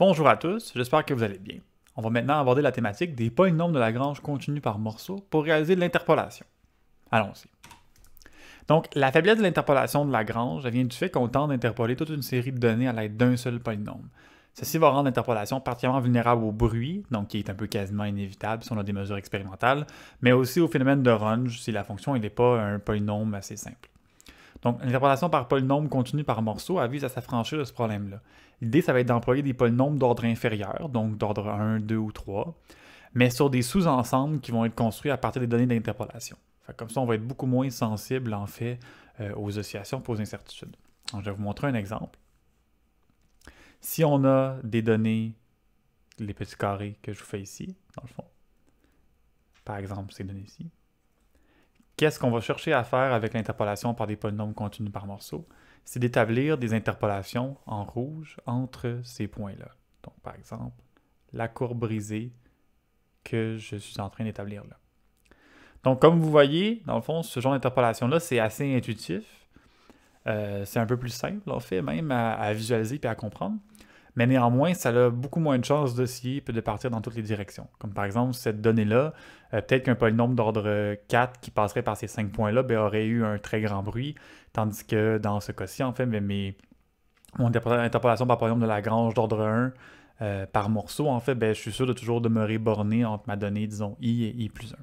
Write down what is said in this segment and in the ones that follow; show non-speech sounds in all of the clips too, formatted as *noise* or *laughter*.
Bonjour à tous, j'espère que vous allez bien. On va maintenant aborder la thématique des polynômes de Lagrange continus par morceaux pour réaliser de l'interpolation. Allons-y. Donc, la faiblesse de l'interpolation de Lagrange vient du fait qu'on tente d'interpoler toute une série de données à l'aide d'un seul polynôme. Ceci va rendre l'interpolation particulièrement vulnérable au bruit, donc qui est un peu quasiment inévitable si on a des mesures expérimentales, mais aussi au phénomène de range si la fonction n'est pas un polynôme assez simple. Donc, l'interpolation par polynôme continu par morceau, avise à s'affranchir de ce problème-là. L'idée, ça va être d'employer des polynômes d'ordre inférieur, donc d'ordre 1, 2 ou 3, mais sur des sous-ensembles qui vont être construits à partir des données d'interpolation. Comme ça, on va être beaucoup moins sensible, en fait, euh, aux oscillations, aux incertitudes. je vais vous montrer un exemple. Si on a des données, les petits carrés que je vous fais ici, dans le fond, par exemple, ces données-ci, qu'est-ce qu'on va chercher à faire avec l'interpolation par des polynômes continus par morceaux? C'est d'établir des interpolations en rouge entre ces points-là. Donc, par exemple, la courbe brisée que je suis en train d'établir là. Donc, comme vous voyez, dans le fond, ce genre d'interpolation-là, c'est assez intuitif. Euh, c'est un peu plus simple, en fait, même à visualiser et à comprendre mais néanmoins, ça a beaucoup moins de chances d'osciller et de partir dans toutes les directions. Comme par exemple, cette donnée-là, euh, peut-être qu'un polynôme d'ordre 4 qui passerait par ces 5 points-là ben, aurait eu un très grand bruit, tandis que dans ce cas-ci, en fait, ben, mes, mon interpolation par polynôme de Lagrange d'ordre 1 euh, par morceau, en fait, ben, je suis sûr de toujours demeurer borné entre ma donnée, disons, i et i plus 1.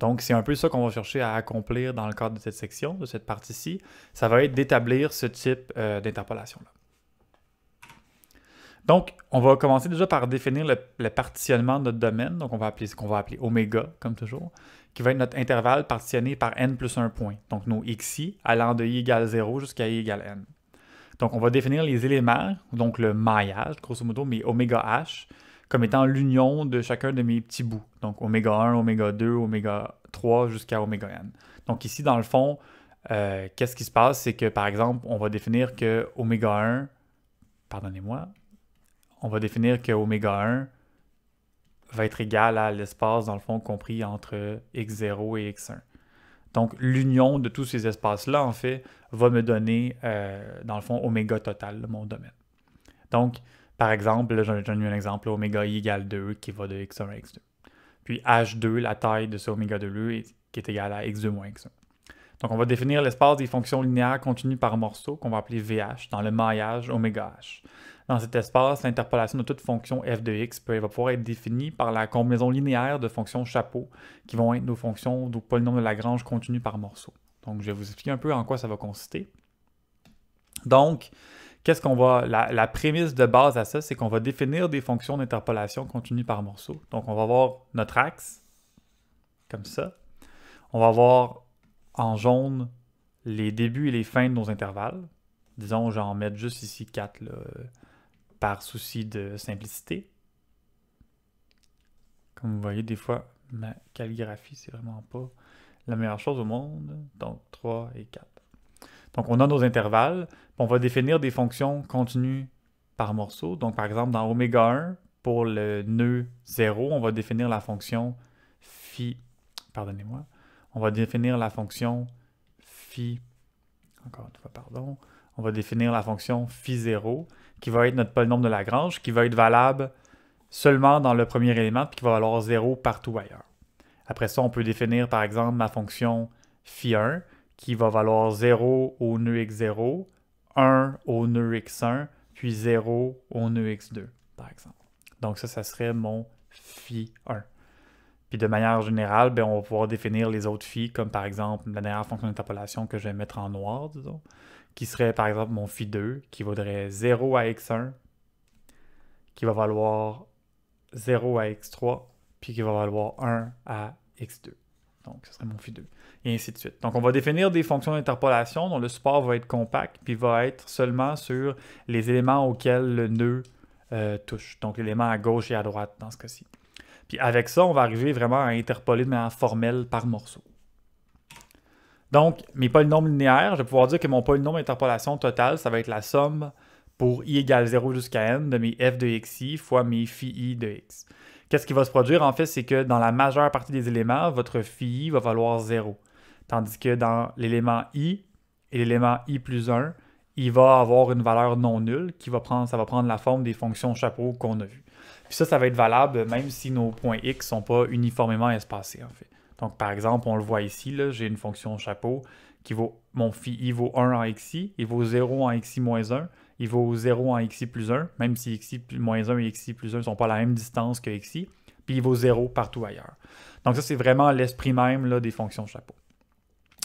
Donc, c'est un peu ça qu'on va chercher à accomplir dans le cadre de cette section, de cette partie-ci. Ça va être d'établir ce type euh, d'interpolation-là. Donc, on va commencer déjà par définir le, partitionnement de notre domaine. Donc, on va appeler ce qu'on va appeler oméga, comme toujours, qui va être notre intervalle partitionné par n plus un point. Donc, nos xi allant de i égale 0 jusqu'à i égale n. Donc, on va définir les éléments, donc le maillage, grosso modo, mais oméga h, comme étant l'union de chacun de mes petits bouts. Donc, oméga 1, oméga 2, oméga 3 jusqu'à oméga n. Donc, ici, dans le fond, euh, qu'est-ce qui se passe? C'est que, par exemple, on va définir que oméga 1, pardonnez-moi, on va définir que oméga 1 va être égal à l'espace, dans le fond, compris entre x0 et x1. Donc, l'union de tous ces espaces-là, en fait, va me donner, euh, dans le fond, oméga total, de mon domaine. Donc, par exemple, j'en déjà eu un exemple, oméga i égale 2 qui va de x1 à x2. Puis H2, la taille de ce oméga 2 qui est égale à x2 moins x1. Donc, on va définir l'espace des fonctions linéaires continues par morceaux, qu'on va appeler VH, dans le maillage oméga H. Dans cet espace, l'interpolation de toute fonction f de x peut, va pouvoir être définie par la combinaison linéaire de fonctions chapeau, qui vont être nos fonctions du polynôme de Lagrange continue par morceaux. Donc, je vais vous expliquer un peu en quoi ça va consister. Donc, qu'est-ce qu'on va. La, prémisse de base à ça, c'est qu'on va définir des fonctions d'interpolation continue par morceaux. Donc, on va avoir notre axe, comme ça. On va avoir en jaune les débuts et les fins de nos intervalles. Disons, j'en mets juste ici 4 par souci de simplicité. Comme vous voyez, des fois, ma calligraphie, c'est vraiment pas la meilleure chose au monde. Donc, 3 et 4. Donc, on a nos intervalles. On va définir des fonctions continues par morceau. Donc, par exemple, dans oméga 1, pour le nœud 0, on va définir la fonction phi, pardonnez-moi, on va définir la fonction phi, pardon, on va définir la fonction 0 qui va être notre polynôme de Lagrange, qui va être valable seulement dans le premier élément, puis qui va valoir 0 partout ailleurs. Après ça, on peut définir par exemple ma fonction phi1 qui va valoir 0 au nœud x0, 1 au nœud x1, puis 0 au nœud x2, par exemple. Donc ça, ça serait mon phi1. Puis de manière générale, ben, on va pouvoir définir les autres filles, comme par exemple la dernière fonction d'interpolation que je vais mettre en noir, qui serait par exemple mon phi 2, qui vaudrait 0 à x1, qui va valoir 0 à x3, puis qui va valoir 1 à x2. Donc, ce serait mon phi 2, et ainsi de suite. Donc, on va définir des fonctions d'interpolation dont le support va être compact, puis va être seulement sur les éléments auxquels le nœud euh, touche. Donc, l'élément à gauche et à droite dans ce cas-ci. Puis avec ça, on va arriver vraiment à interpoler de manière formelle par morceau. Donc, mes polynômes linéaires, je vais pouvoir dire que mon polynôme d'interpolation totale, ça va être la somme pour i égale 0 jusqu'à n de mes f de xi fois mes phi i de x. Qu'est-ce qui va se produire en fait, c'est que dans la majeure partie des éléments, votre phi i va valoir 0. Tandis que dans l'élément i et l'élément i plus 1, il va avoir une valeur non nulle qui va prendre, ça va prendre la forme des fonctions chapeau qu'on a vues ça, ça va être valable même si nos points X ne sont pas uniformément espacés, en fait. Donc, par exemple, on le voit ici, j'ai une fonction chapeau qui vaut, mon phi vaut 1 en xi, il vaut 0 en xi moins 1, il vaut 0 en xi plus 1, même si xi moins 1 et xi plus 1 ne sont pas à la même distance que xi, puis il vaut 0 partout ailleurs. Donc ça, c'est vraiment l'esprit même là, des fonctions chapeau.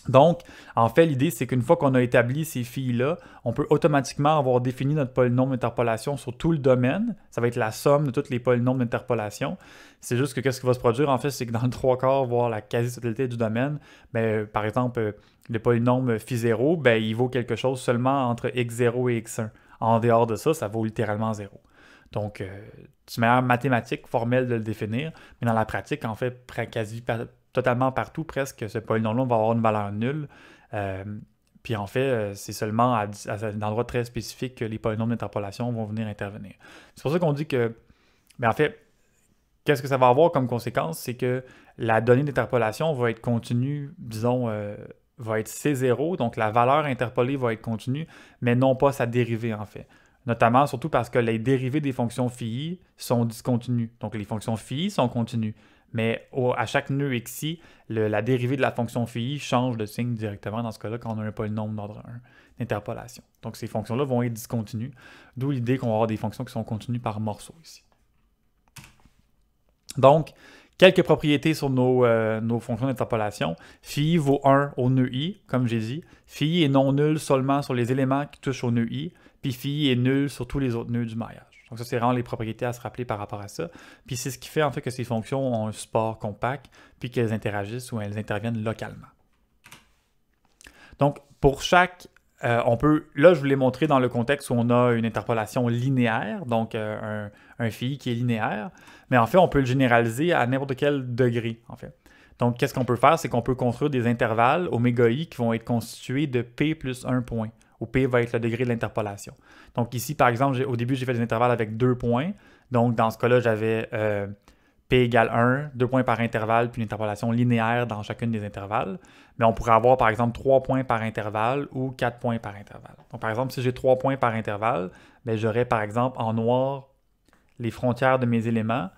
Donc, en fait, l'idée, c'est qu'une fois qu'on a établi ces filles-là, on peut automatiquement avoir défini notre polynôme d'interpolation sur tout le domaine. Ça va être la somme de tous les polynômes d'interpolation. C'est juste que qu'est-ce qui va se produire, en fait, c'est que dans le trois quarts, voire la quasi-totalité du domaine, ben, par exemple, euh, le polynôme phi 0, ben, il vaut quelque chose seulement entre x0 et x1. En dehors de ça, ça vaut littéralement 0. Donc, euh, c'est une manière mathématique, formelle de le définir, mais dans la pratique, en fait, quasi totalement partout presque, ce polynôme-là va avoir une valeur nulle. Euh, puis en fait, euh, c'est seulement à, un endroit très spécifique que les polynômes d'interpolation vont venir intervenir. C'est pour ça qu'on dit que, mais en fait, qu'est-ce que ça va avoir comme conséquence? C'est que la donnée d'interpolation va être continue, disons, euh, va être C0, donc la valeur interpolée va être continue, mais non pas sa dérivée en fait. Notamment, surtout parce que les dérivées des fonctions phi sont discontinues. Donc les fonctions phi sont continues, mais à chaque nœud xi, la dérivée de la fonction phi change de signe directement dans ce cas-là quand on n'a un polynôme d'ordre 1 d'interpolation. Donc ces fonctions-là vont être discontinues, d'où l'idée qu'on va avoir des fonctions qui sont continues par morceaux ici. Donc, quelques propriétés sur nos, euh, fonctions d'interpolation. Phi vaut 1 au nœud i, comme j'ai dit. Phi est non nul seulement sur les éléments qui touchent au nœud i, puis phi est nul sur tous les autres nœuds du maillage. Donc ça, c'est vraiment les propriétés à se rappeler par rapport à ça. Puis c'est ce qui fait en fait que ces fonctions ont un support compact, puis qu'elles interagissent ou elles interviennent localement. Donc pour chaque, euh, on peut, là je vous l'ai montré dans le contexte où on a une interpolation linéaire, donc euh, un, un phi qui est linéaire, mais en fait on peut le généraliser à n'importe quel degré en fait. Donc qu'est-ce qu'on peut faire, c'est qu'on peut construire des intervalles oméga i qui vont être constitués de p plus 1 point où P va être le degré de l'interpolation. Donc ici, par exemple, au début, j'ai fait des intervalles avec deux points. Donc dans ce cas-là, j'avais euh, P égale 1, deux points par intervalle, puis une interpolation linéaire dans chacune des intervalles. Mais on pourrait avoir, par exemple, trois points par intervalle ou quatre points par intervalle. Donc par exemple, si j'ai trois points par intervalle, ben, j'aurais, par exemple, en noir les frontières de mes éléments,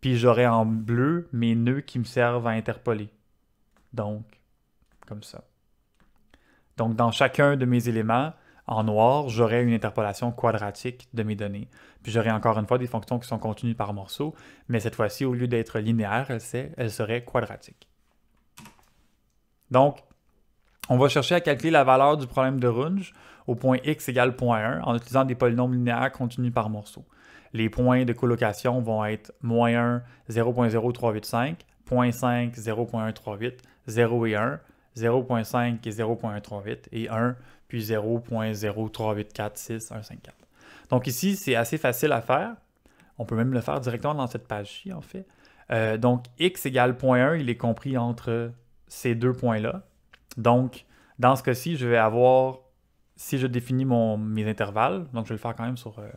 puis j'aurais en bleu mes nœuds qui me servent à interpoler. Donc, comme ça. Donc, dans chacun de mes éléments, en noir, j'aurai une interpolation quadratique de mes données. Puis j'aurai encore une fois des fonctions qui sont continues par morceaux mais cette fois-ci, au lieu d'être linéaire, elle, elle serait quadratique. Donc, on va chercher à calculer la valeur du problème de Runge au point x égale 0.1 en utilisant des polynômes linéaires continus par morceaux Les points de colocation vont être moins 1, 0.0385, 0.5, 0.138, 0 et 1, 0.5 et 0.138 et 1, puis 0.03846154. Donc ici, c'est assez facile à faire. On peut même le faire directement dans cette page-ci, en fait. Euh, donc, x égale 0.1, il est compris entre ces deux points-là. Donc, dans ce cas-ci, je vais avoir, si je définis mon, mes intervalles, donc je vais le faire quand même sur, euh,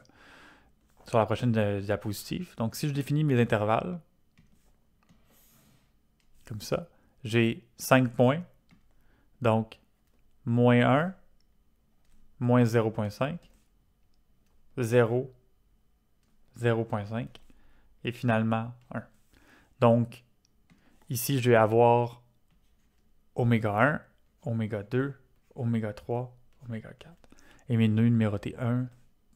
sur la prochaine diapositive. Donc, si je définis mes intervalles, comme ça, j'ai 5 points, donc, moins 1, moins 0.5, 0, 0.5 et finalement 1. Donc, ici, je vais avoir oméga 1, oméga 2, oméga 3, oméga 4. Et mes nœuds numérotés 1,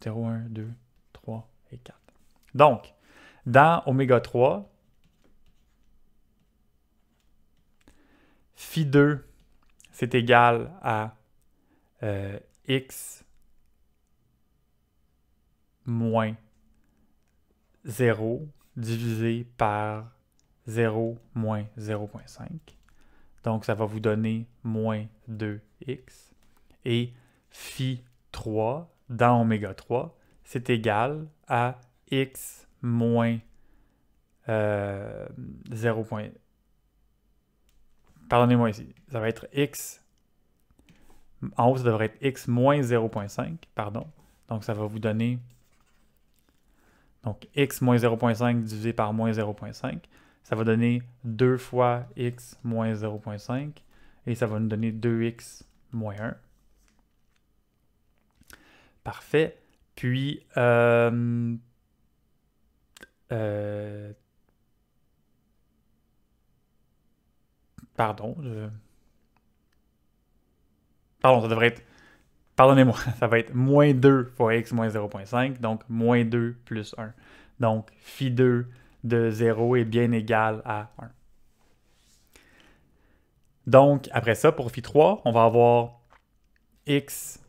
0, 1, 2, 3 et 4. Donc, dans oméga 3, phi 2 c'est égal à euh, x moins 0 divisé par 0 moins 0.5. Donc, ça va vous donner moins 2x. Et phi 3 dans oméga 3, c'est égal à x moins 0.5. Euh, pardonnez-moi ici, ça va être x, en haut ça devrait être x moins 0.5, pardon, donc ça va vous donner, donc x moins 0.5 divisé par moins 0.5, ça va donner 2 fois x moins 0.5, et ça va nous donner 2x moins 1. Parfait. Puis, euh, euh Pardon. Je... Pardon, ça devrait être. Pardonnez-moi, *laughs* ça va être moins 2 fois x moins 0.5, donc moins 2 plus 1. Donc, phi 2 de 0 est bien égal à 1. Donc, après ça, pour phi 3, on va avoir x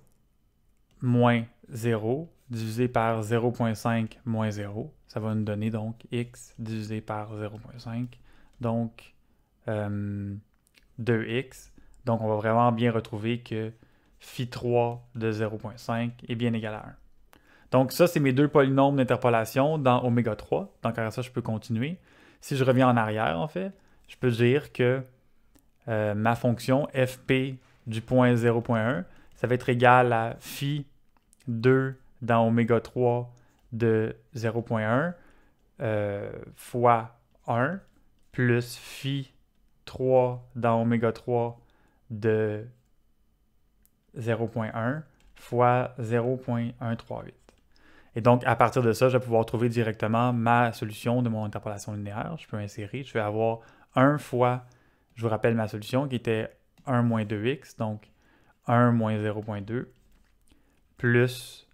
moins 0 divisé par 0.5 moins 0. Ça va nous donner donc x divisé par 0.5. Donc, 2x. Euh, Donc, on va vraiment bien retrouver que phi 3 de 0.5 est bien égal à 1. Donc, ça, c'est mes deux polynômes d'interpolation dans oméga 3. Donc, après ça, je peux continuer. Si je reviens en arrière, en fait, je peux dire que euh, ma fonction fp du point 0.1, ça va être égal à phi 2 dans oméga 3 de 0.1 euh, fois 1 plus phi 3 dans oméga 3 de 0.1 fois 0.138. Et donc, à partir de ça, je vais pouvoir trouver directement ma solution de mon interpolation linéaire. Je peux insérer, je vais avoir 1 fois, je vous rappelle ma solution qui était 1 moins 2x, donc 1 moins 0.2, plus,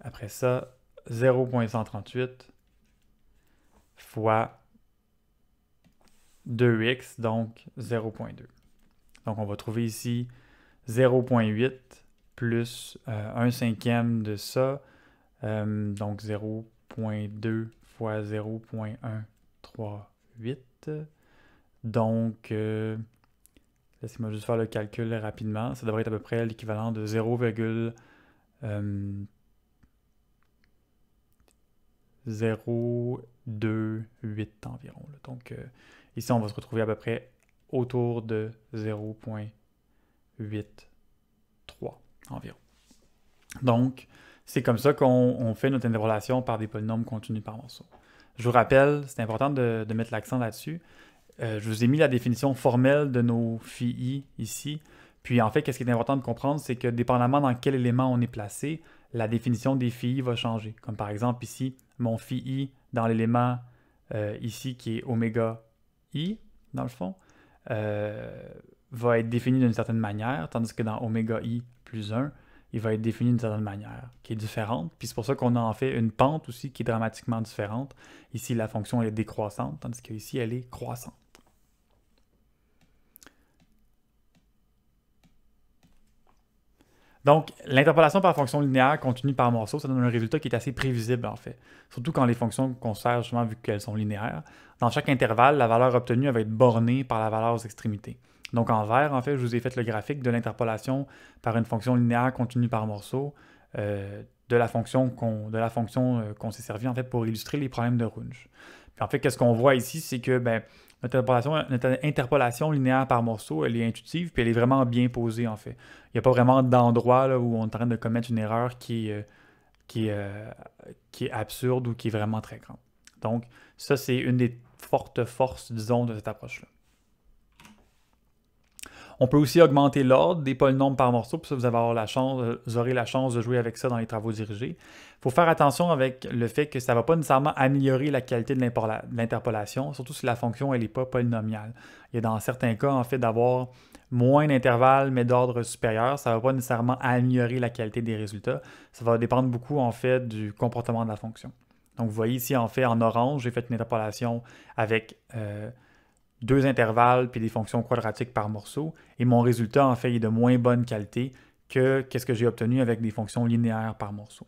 après ça, 0.138 fois 2x, donc 0.2. Donc on va trouver ici 0.8 plus 1 euh, cinquième de ça, euh, donc 0.2 fois 0.138. Donc, euh, laissez-moi juste faire le calcul rapidement. Ça devrait être à peu près l'équivalent de 0, environ. Donc, Ici, on va se retrouver à peu près autour de 0.83 environ. Donc, c'est comme ça qu'on fait notre interrelation par des polynômes continus par morceau. Je vous rappelle, c'est important de, mettre l'accent là-dessus. Euh, je vous ai mis la définition formelle de nos phi ici. Puis en fait, qu'est-ce qui est important de comprendre, c'est que dépendamment dans quel élément on est placé, la définition des phi va changer. Comme par exemple ici, mon phi i dans l'élément euh, ici qui est oméga I, dans le fond, euh, va être défini d'une certaine manière, tandis que dans oméga I plus 1, il va être défini d'une certaine manière, qui est différente. Puis c'est pour ça qu'on a en fait une pente aussi qui est dramatiquement différente. Ici, la fonction est décroissante, tandis qu'ici, elle est croissante. Donc, l'interpolation par fonction linéaire continue par morceau, ça donne un résultat qui est assez prévisible en fait. Surtout quand les fonctions qu'on sert justement vu qu'elles sont linéaires. Dans chaque intervalle, la valeur obtenue va être bornée par la valeur aux extrémités. Donc en vert, en fait, je vous ai fait le graphique de l'interpolation par une fonction linéaire continue par morceau euh, de la fonction euh, qu'on s'est servi en fait pour illustrer les problèmes de Runge. en fait, qu'est-ce qu'on voit ici, c'est que ben, notre interpolation, linéaire par morceau, elle est intuitive, puis elle est vraiment bien posée, en fait. Il n'y a pas vraiment d'endroit où on est en train de commettre une erreur qui, euh, qui, euh, qui est absurde ou qui est vraiment très grande. Donc, ça, c'est une des fortes forces, disons, de cette approche-là. On peut aussi augmenter l'ordre des polynômes par morceau, puis vous, avoir la chance, euh, aurez la chance de jouer avec ça dans les travaux dirigés. Il faut faire attention avec le fait que ça ne va pas nécessairement améliorer la qualité de l'interpolation, surtout si la fonction n'est pas polynomiale. Il y a dans certains cas, en fait, d'avoir moins d'intervalles, mais d'ordre supérieur, ça ne va pas nécessairement améliorer la qualité des résultats. Ça va dépendre beaucoup, en fait, du comportement de la fonction. Donc, vous voyez ici, en fait, en orange, j'ai fait une interpolation avec... Euh, deux intervalles puis des fonctions quadratiques par morceau, et mon résultat, en fait, est de moins bonne qualité que qu'est-ce que j'ai obtenu avec des fonctions linéaires par morceau.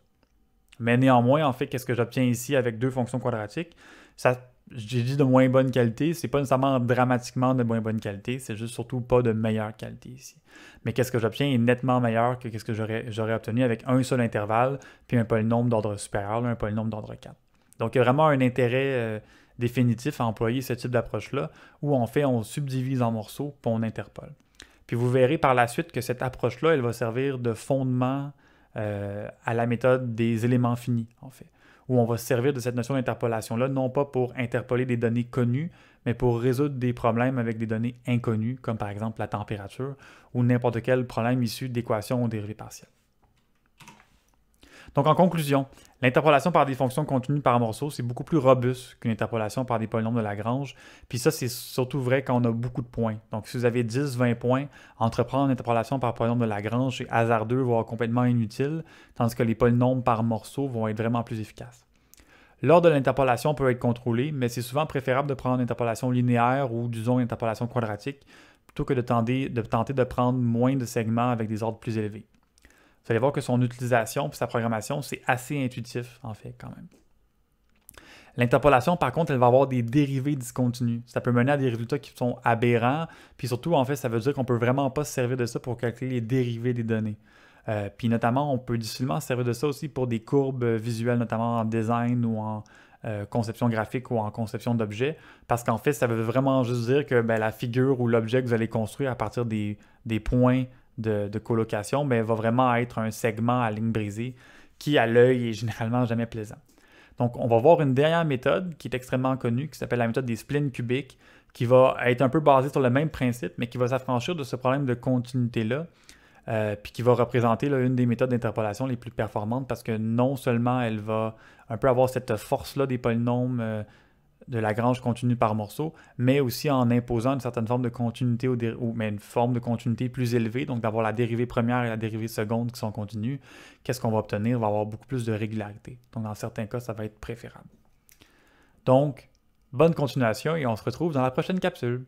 Mais néanmoins, en fait, qu'est-ce que j'obtiens ici avec deux fonctions quadratiques? Ça, j'ai dit de moins bonne qualité, c'est pas nécessairement dramatiquement de moins bonne qualité, c'est juste surtout pas de meilleure qualité ici. Mais qu'est-ce que j'obtiens est nettement meilleur que ce que j'aurais obtenu avec un seul intervalle, puis un polynôme d'ordre supérieur, un polynôme d'ordre 4. Donc, il y a vraiment un intérêt euh, définitif à employer ce type d'approche-là, où on fait, on subdivise en morceaux, pour on interpole. Puis vous verrez par la suite que cette approche-là, elle va servir de fondement euh, à la méthode des éléments finis, en fait, où on va se servir de cette notion d'interpolation-là, non pas pour interpoler des données connues, mais pour résoudre des problèmes avec des données inconnues, comme par exemple la température, ou n'importe quel problème issu d'équations ou dérivées partielles. Donc, en conclusion, l'interpolation par des fonctions continues par morceaux, c'est beaucoup plus robuste qu'une interpolation par des polynômes de Lagrange. Puis ça, c'est surtout vrai quand on a beaucoup de points. Donc, si vous avez 10, 20 points, entreprendre une interpolation par polynôme de Lagrange, est hasardeux, voire complètement inutile, tandis que les polynômes par morceaux vont être vraiment plus efficaces. L'ordre de l'interpolation peut être contrôlé, mais c'est souvent préférable de prendre une interpolation linéaire ou, disons, une interpolation quadratique, plutôt que de tenter, de tenter de prendre moins de segments avec des ordres plus élevés. Vous allez voir que son utilisation et sa programmation, c'est assez intuitif, en fait, quand même. L'interpolation, par contre, elle va avoir des dérivés discontinues. Ça peut mener à des résultats qui sont aberrants. Puis surtout, en fait, ça veut dire qu'on ne peut vraiment pas se servir de ça pour calculer les dérivés des données. Euh, puis notamment, on peut difficilement se servir de ça aussi pour des courbes visuelles, notamment en design ou en euh, conception graphique ou en conception d'objets. Parce qu'en fait, ça veut vraiment juste dire que ben, la figure ou l'objet que vous allez construire à partir des, des points de, colocation, mais va vraiment être un segment à ligne brisée qui, à l'œil, est généralement jamais plaisant. Donc, on va voir une dernière méthode qui est extrêmement connue, qui s'appelle la méthode des splines cubiques, qui va être un peu basée sur le même principe, mais qui va s'affranchir de ce problème de continuité-là, euh, puis qui va représenter une des méthodes d'interpolation les plus performantes, parce que non seulement elle va un peu avoir cette force-là des polynômes euh, de la grange continue par morceau, mais aussi en imposant une certaine forme de continuité, ou mais une forme de continuité plus élevée, donc d'avoir la dérivée première et la dérivée seconde qui sont continues, qu'est-ce qu'on va obtenir? On va avoir beaucoup plus de régularité. Donc dans certains cas, ça va être préférable. Donc, bonne continuation et on se retrouve dans la prochaine capsule.